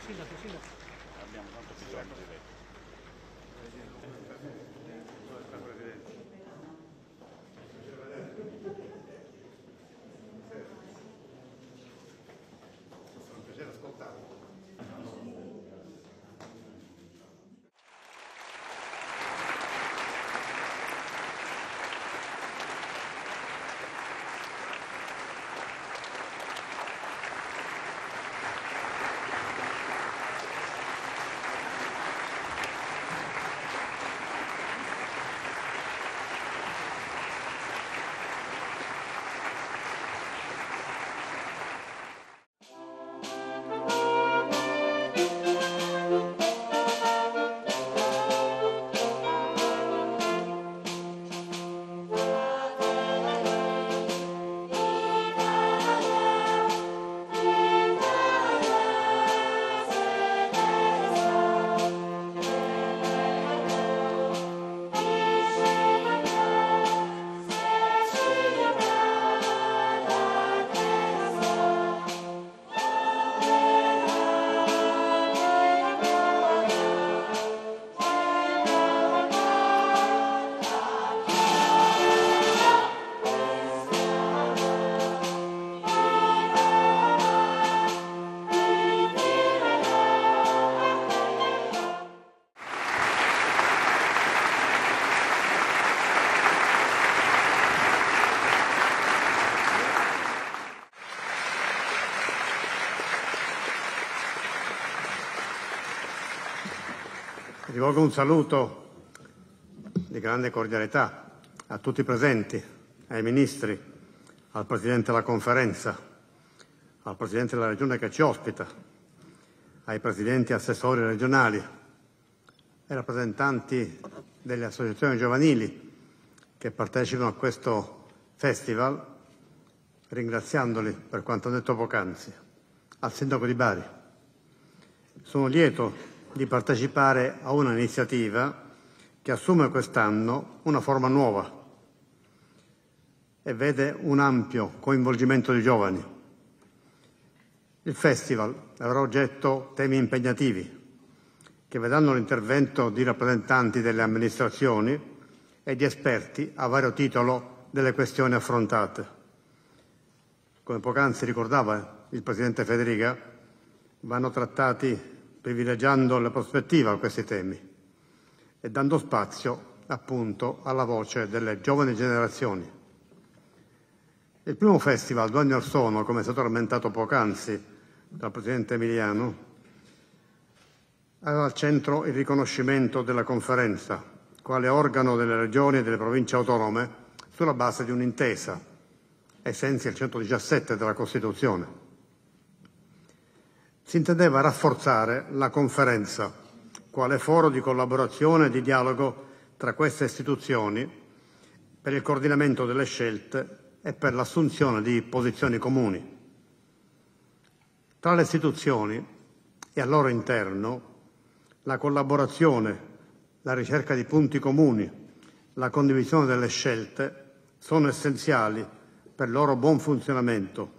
Cucina, Abbiamo tanto di rivolgo un saluto di grande cordialità a tutti i presenti, ai ministri, al Presidente della Conferenza, al Presidente della Regione che ci ospita, ai Presidenti e Assessori regionali, ai rappresentanti delle associazioni giovanili che partecipano a questo festival, ringraziandoli per quanto detto poc'anzi, al Sindaco di Bari. Sono lieto di partecipare a un'iniziativa che assume quest'anno una forma nuova e vede un ampio coinvolgimento di giovani. Il festival avrà oggetto temi impegnativi che vedranno l'intervento di rappresentanti delle amministrazioni e di esperti a vario titolo delle questioni affrontate. Come poc'anzi ricordava il Presidente Federica, vanno trattati privilegiando la prospettiva a questi temi e dando spazio appunto alla voce delle giovani generazioni. Il primo festival, Due anni or sono, come è stato rammentato poc'anzi dal Presidente Emiliano, aveva al centro il riconoscimento della conferenza, quale organo delle regioni e delle province autonome, sulla base di un'intesa, ai sensi del 117 della Costituzione si intendeva rafforzare la Conferenza quale foro di collaborazione e di dialogo tra queste istituzioni per il coordinamento delle scelte e per l'assunzione di posizioni comuni. Tra le istituzioni e al loro interno la collaborazione, la ricerca di punti comuni, la condivisione delle scelte sono essenziali per il loro buon funzionamento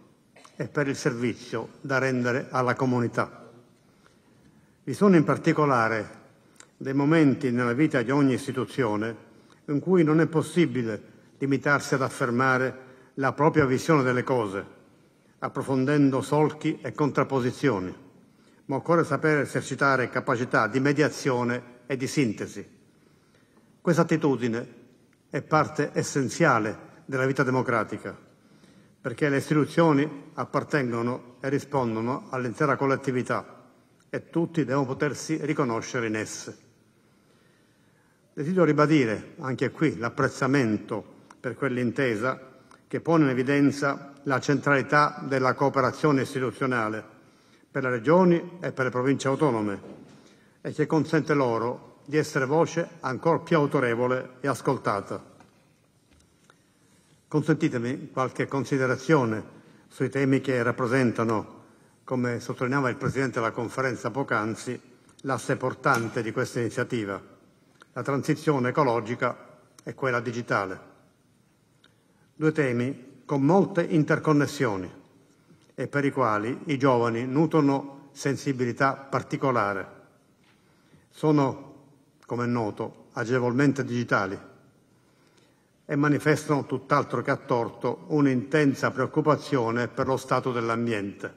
e per il servizio da rendere alla comunità. Vi sono in particolare dei momenti nella vita di ogni istituzione in cui non è possibile limitarsi ad affermare la propria visione delle cose, approfondendo solchi e contrapposizioni, ma occorre sapere esercitare capacità di mediazione e di sintesi. Questa attitudine è parte essenziale della vita democratica perché le istituzioni appartengono e rispondono all'intera collettività e tutti devono potersi riconoscere in esse. Desidero ribadire anche qui l'apprezzamento per quell'intesa che pone in evidenza la centralità della cooperazione istituzionale per le regioni e per le province autonome e che consente loro di essere voce ancor più autorevole e ascoltata. Consentitemi qualche considerazione sui temi che rappresentano, come sottolineava il Presidente della Conferenza poc'anzi, l'asse portante di questa iniziativa, la transizione ecologica e quella digitale. Due temi con molte interconnessioni e per i quali i giovani nutrono sensibilità particolare. Sono, come è noto, agevolmente digitali e manifestano, tutt'altro che a torto, un'intensa preoccupazione per lo stato dell'ambiente.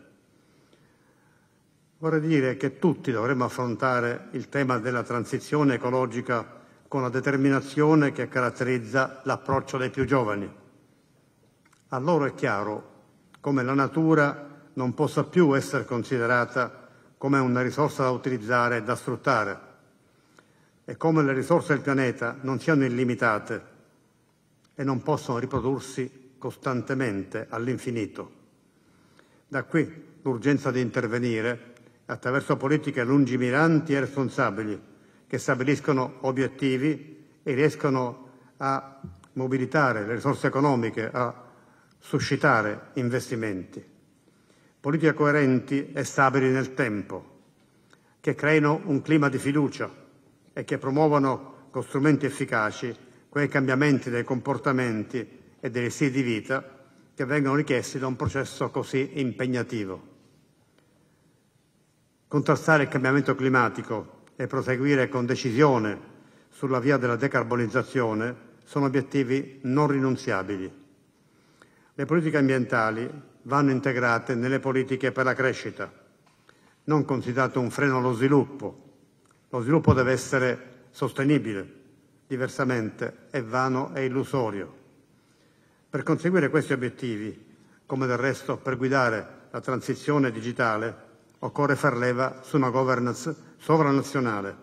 Vorrei dire che tutti dovremmo affrontare il tema della transizione ecologica con la determinazione che caratterizza l'approccio dei più giovani. A loro è chiaro come la natura non possa più essere considerata come una risorsa da utilizzare e da sfruttare e come le risorse del pianeta non siano illimitate, e non possono riprodursi costantemente all'infinito. Da qui l'urgenza di intervenire attraverso politiche lungimiranti e responsabili che stabiliscono obiettivi e riescono a mobilitare le risorse economiche, a suscitare investimenti. Politiche coerenti e stabili nel tempo, che creino un clima di fiducia e che promuovano con strumenti efficaci quei cambiamenti dei comportamenti e degli stili di vita che vengono richiesti da un processo così impegnativo. Contrastare il cambiamento climatico e proseguire con decisione sulla via della decarbonizzazione sono obiettivi non rinunziabili. Le politiche ambientali vanno integrate nelle politiche per la crescita, non considerate un freno allo sviluppo. Lo sviluppo deve essere sostenibile diversamente è vano e illusorio. Per conseguire questi obiettivi, come del resto per guidare la transizione digitale, occorre far leva su una governance sovranazionale.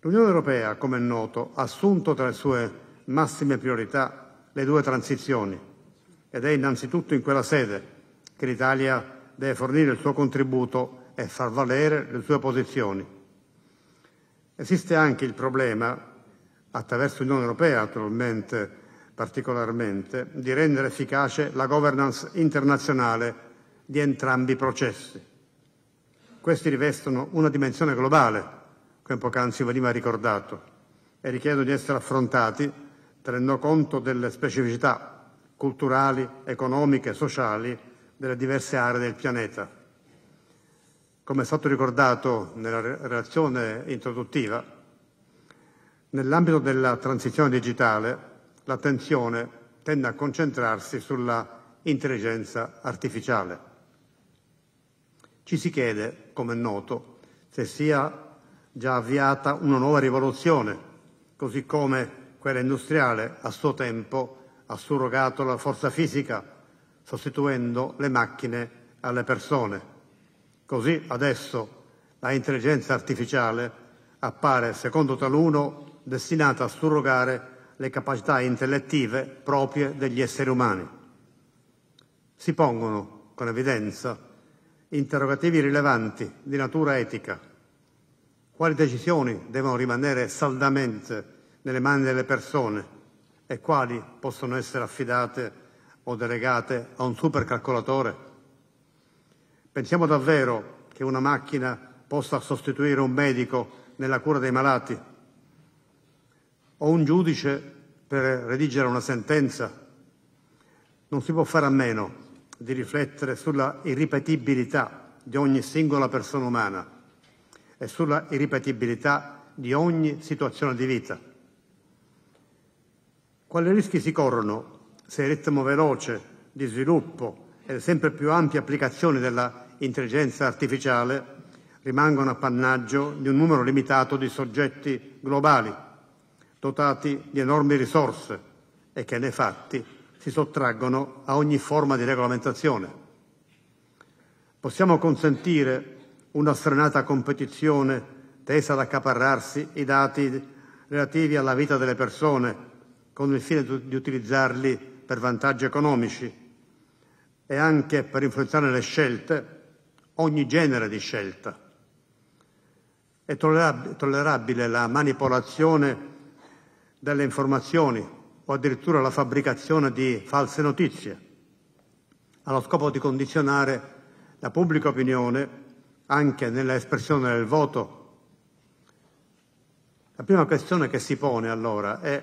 L'Unione Europea, come è noto, ha assunto tra le sue massime priorità le due transizioni ed è innanzitutto in quella sede che l'Italia deve fornire il suo contributo e far valere le sue posizioni. Esiste anche il problema, attraverso l'Unione Europea naturalmente particolarmente, di rendere efficace la governance internazionale di entrambi i processi. Questi rivestono una dimensione globale, come poc'anzi veniva ricordato, e richiedono di essere affrontati tenendo conto delle specificità culturali, economiche e sociali delle diverse aree del pianeta. Come è stato ricordato nella relazione introduttiva, nell'ambito della transizione digitale l'attenzione tende a concentrarsi sulla intelligenza artificiale. Ci si chiede, come è noto, se sia già avviata una nuova rivoluzione, così come quella industriale a suo tempo ha surrogato la forza fisica, sostituendo le macchine alle persone Così adesso la intelligenza artificiale appare, secondo taluno, destinata a surrogare le capacità intellettive proprie degli esseri umani. Si pongono, con evidenza, interrogativi rilevanti di natura etica. Quali decisioni devono rimanere saldamente nelle mani delle persone e quali possono essere affidate o delegate a un supercalcolatore? Pensiamo davvero che una macchina possa sostituire un medico nella cura dei malati o un giudice per redigere una sentenza? Non si può fare a meno di riflettere sulla irripetibilità di ogni singola persona umana e sulla irripetibilità di ogni situazione di vita. Quali rischi si corrono se il ritmo veloce di sviluppo e sempre più ampie applicazioni della intelligenza artificiale rimangono appannaggio di un numero limitato di soggetti globali, dotati di enormi risorse e che nei fatti si sottraggono a ogni forma di regolamentazione. Possiamo consentire una sfrenata competizione tesa ad accaparrarsi i dati relativi alla vita delle persone con il fine di utilizzarli per vantaggi economici e anche per influenzare le scelte ogni genere di scelta. È tollerabile la manipolazione delle informazioni o addirittura la fabbricazione di false notizie allo scopo di condizionare la pubblica opinione anche nell'espressione del voto. La prima questione che si pone allora è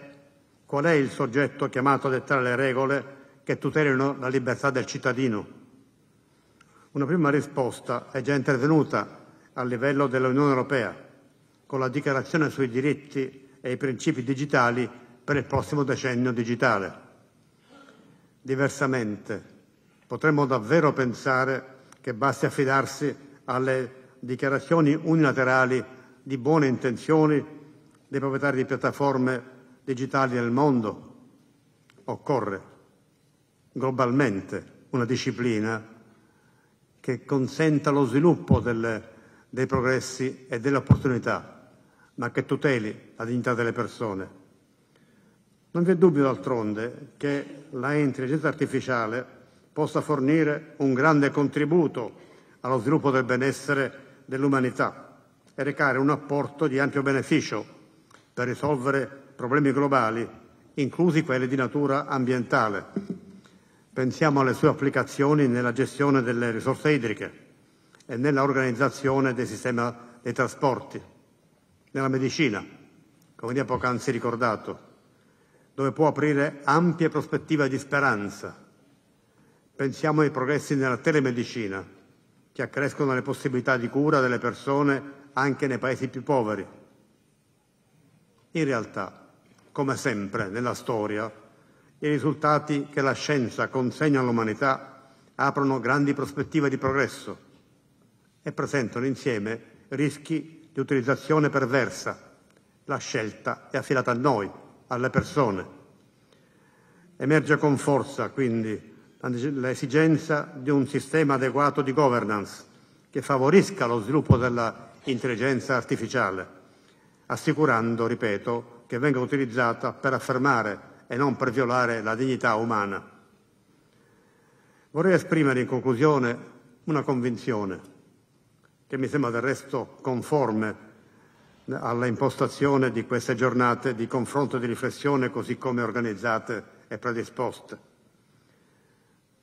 qual è il soggetto chiamato a dettare le regole che tutelino la libertà del cittadino una prima risposta è già intervenuta a livello dell'Unione Europea con la dichiarazione sui diritti e i principi digitali per il prossimo decennio digitale. Diversamente, potremmo davvero pensare che basti affidarsi alle dichiarazioni unilaterali di buone intenzioni dei proprietari di piattaforme digitali nel mondo. Occorre globalmente una disciplina che consenta lo sviluppo del, dei progressi e delle opportunità, ma che tuteli la dignità delle persone. Non vi è dubbio, d'altronde, che la intelligenza artificiale possa fornire un grande contributo allo sviluppo del benessere dell'umanità e recare un apporto di ampio beneficio per risolvere problemi globali, inclusi quelli di natura ambientale Pensiamo alle sue applicazioni nella gestione delle risorse idriche e nell'organizzazione del sistema dei trasporti, nella medicina, come abbiamo poc'anzi ricordato, dove può aprire ampie prospettive di speranza. Pensiamo ai progressi nella telemedicina, che accrescono le possibilità di cura delle persone anche nei paesi più poveri. In realtà, come sempre nella storia, i risultati che la scienza consegna all'umanità aprono grandi prospettive di progresso e presentano insieme rischi di utilizzazione perversa. La scelta è affidata a noi, alle persone. Emerge con forza, quindi, l'esigenza di un sistema adeguato di governance che favorisca lo sviluppo dell'intelligenza artificiale, assicurando, ripeto, che venga utilizzata per affermare e non per violare la dignità umana. Vorrei esprimere in conclusione una convinzione che mi sembra del resto conforme alla impostazione di queste giornate di confronto e di riflessione così come organizzate e predisposte.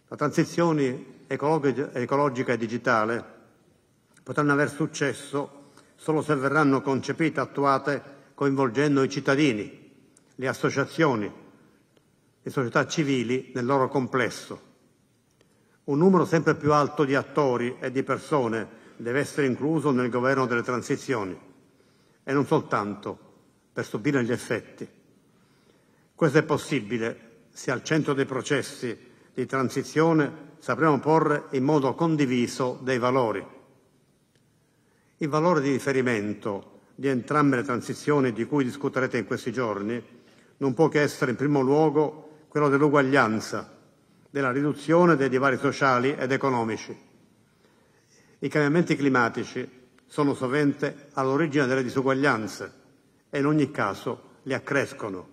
La transizione ecologica e digitale potranno aver successo solo se verranno concepite e attuate coinvolgendo i cittadini, le associazioni, e società civili nel loro complesso. Un numero sempre più alto di attori e di persone deve essere incluso nel governo delle transizioni e non soltanto per subire gli effetti. Questo è possibile se al centro dei processi di transizione sapremo porre in modo condiviso dei valori. Il valore di riferimento di entrambe le transizioni di cui discuterete in questi giorni non può che essere in primo luogo quello dell'uguaglianza, della riduzione dei divari sociali ed economici. I cambiamenti climatici sono sovente all'origine delle disuguaglianze e in ogni caso le accrescono.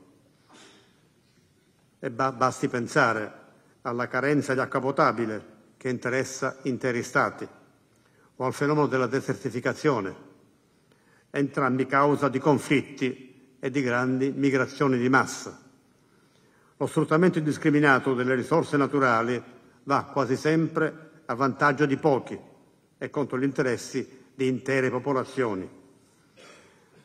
E ba basti pensare alla carenza di acqua potabile che interessa interi stati o al fenomeno della desertificazione, entrambi causa di conflitti e di grandi migrazioni di massa. Lo sfruttamento indiscriminato delle risorse naturali va quasi sempre a vantaggio di pochi e contro gli interessi di intere popolazioni.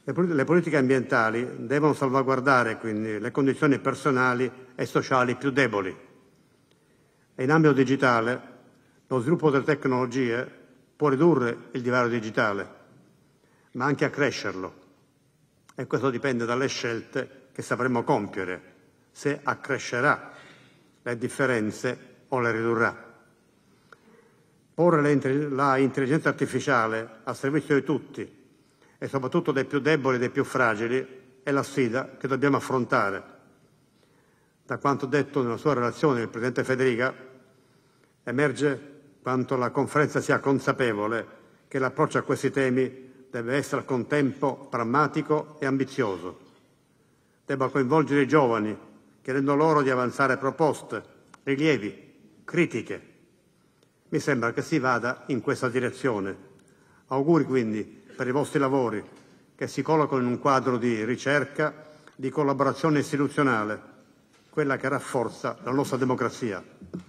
Le politiche ambientali devono salvaguardare quindi le condizioni personali e sociali più deboli. E in ambito digitale lo sviluppo delle tecnologie può ridurre il divario digitale, ma anche accrescerlo. E questo dipende dalle scelte che sapremo compiere se accrescerà le differenze o le ridurrà. Porre l'intelligenza artificiale a servizio di tutti e soprattutto dei più deboli e dei più fragili è la sfida che dobbiamo affrontare. Da quanto detto nella sua relazione il Presidente Federica emerge quanto la conferenza sia consapevole che l'approccio a questi temi deve essere al contempo pragmatico e ambizioso. Debba coinvolgere i giovani chiedendo loro di avanzare proposte, rilievi, critiche. Mi sembra che si vada in questa direzione. Auguri quindi per i vostri lavori che si collocano in un quadro di ricerca, di collaborazione istituzionale, quella che rafforza la nostra democrazia.